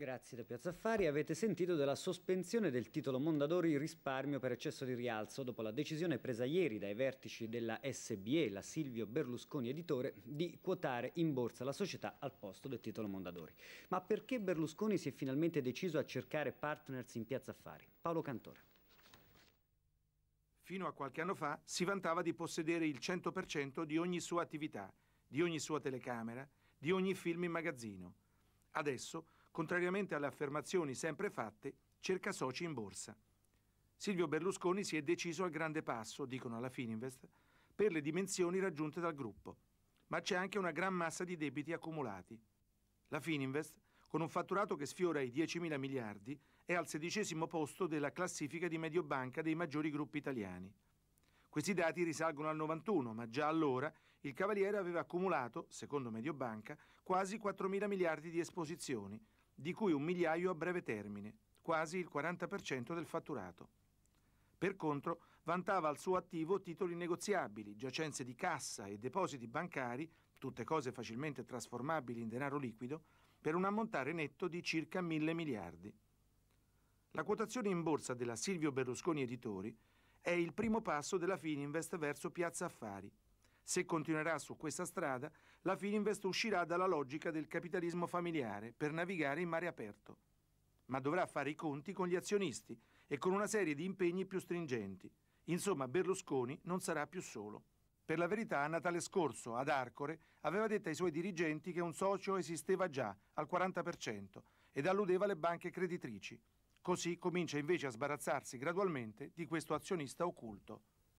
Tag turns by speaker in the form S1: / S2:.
S1: Grazie da Piazza Affari. Avete sentito della sospensione del titolo Mondadori risparmio per eccesso di rialzo dopo la decisione presa ieri dai vertici della SBE, la Silvio Berlusconi editore, di quotare in borsa la società al posto del titolo Mondadori. Ma perché Berlusconi si è finalmente deciso a cercare partners in Piazza Affari? Paolo Cantore.
S2: Fino a qualche anno fa si vantava di possedere il 100% di ogni sua attività, di ogni sua telecamera, di ogni film in magazzino. Adesso contrariamente alle affermazioni sempre fatte, cerca soci in borsa. Silvio Berlusconi si è deciso al grande passo, dicono alla Fininvest, per le dimensioni raggiunte dal gruppo, ma c'è anche una gran massa di debiti accumulati. La Fininvest, con un fatturato che sfiora i 10 mila miliardi, è al sedicesimo posto della classifica di Mediobanca dei maggiori gruppi italiani. Questi dati risalgono al 91, ma già allora il Cavaliere aveva accumulato, secondo Mediobanca, quasi 4 mila miliardi di esposizioni, di cui un migliaio a breve termine, quasi il 40% del fatturato. Per contro, vantava al suo attivo titoli negoziabili, giacenze di cassa e depositi bancari, tutte cose facilmente trasformabili in denaro liquido, per un ammontare netto di circa 1000 miliardi. La quotazione in borsa della Silvio Berlusconi Editori è il primo passo della Fininvest verso Piazza Affari, se continuerà su questa strada, la Fininvest uscirà dalla logica del capitalismo familiare per navigare in mare aperto. Ma dovrà fare i conti con gli azionisti e con una serie di impegni più stringenti. Insomma, Berlusconi non sarà più solo. Per la verità, a Natale scorso, ad Arcore, aveva detto ai suoi dirigenti che un socio esisteva già al 40% ed alludeva alle banche creditrici. Così comincia invece a sbarazzarsi gradualmente di questo azionista occulto.